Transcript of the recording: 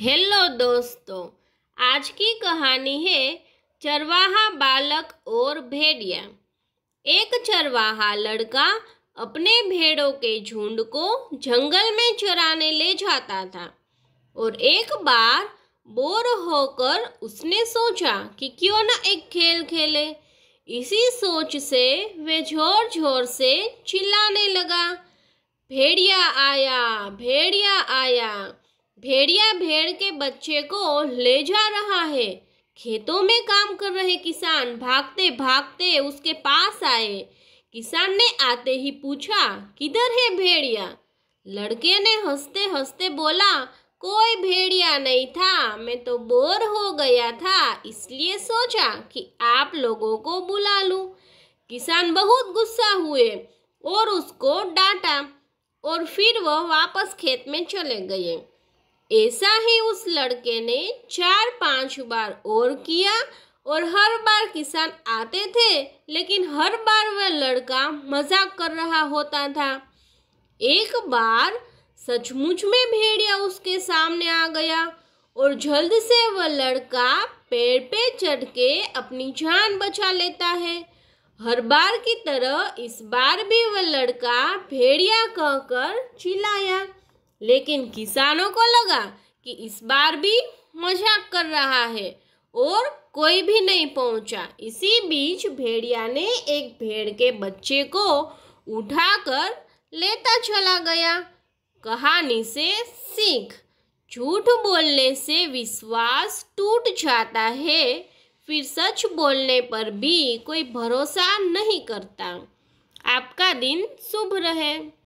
hello दोस्तों आज की कहानी है चरवाहा बालक और भेड़िया एक चरवाहा लड़का अपने भेड़ों के झुंड को जंगल में चराने ले जाता था और एक बार बोर होकर उसने सोचा कि क्यों ना एक खेल खेले इसी सोच से वे जोर जोर से चिल्लाने लगा भेड़िया आया भेड़िया आया भेड़िया भेड़ के बच्चे को ले जा रहा है खेतों में काम कर रहे किसान भागते भागते उसके पास आए किसान ने आते ही पूछा किधर है भेड़िया लड़के ने हंसते हंसते बोला कोई भेड़िया नहीं था मैं तो बोर हो गया था इसलिए सोचा कि आप लोगों को बुला लूं किसान बहुत गुस्सा हुए और उसको डांटा और फिर वह वापस खेत में चले गए ऐसा ही उस लड़के ने चार पांच बार और किया और हर बार किसान आते थे लेकिन हर बार वह लड़का मजाक कर रहा होता था एक बार सचमुच में भेड़िया उसके सामने आ गया और जल्द से वह लड़का पेड़ पे चढ़ के अपनी जान बचा लेता है हर बार की तरह इस बार भी वह लड़का भेड़िया कहकर चिल्लाया लेकिन किसानों को लगा कि इस बार भी मजाक कर रहा है और कोई भी नहीं पहुंचा इसी बीच भेड़िया ने एक भेड़ के बच्चे को उठाकर लेता चला गया कहानी से सीख झूठ बोलने से विश्वास टूट जाता है फिर सच बोलने पर भी कोई भरोसा नहीं करता आपका दिन शुभ रहे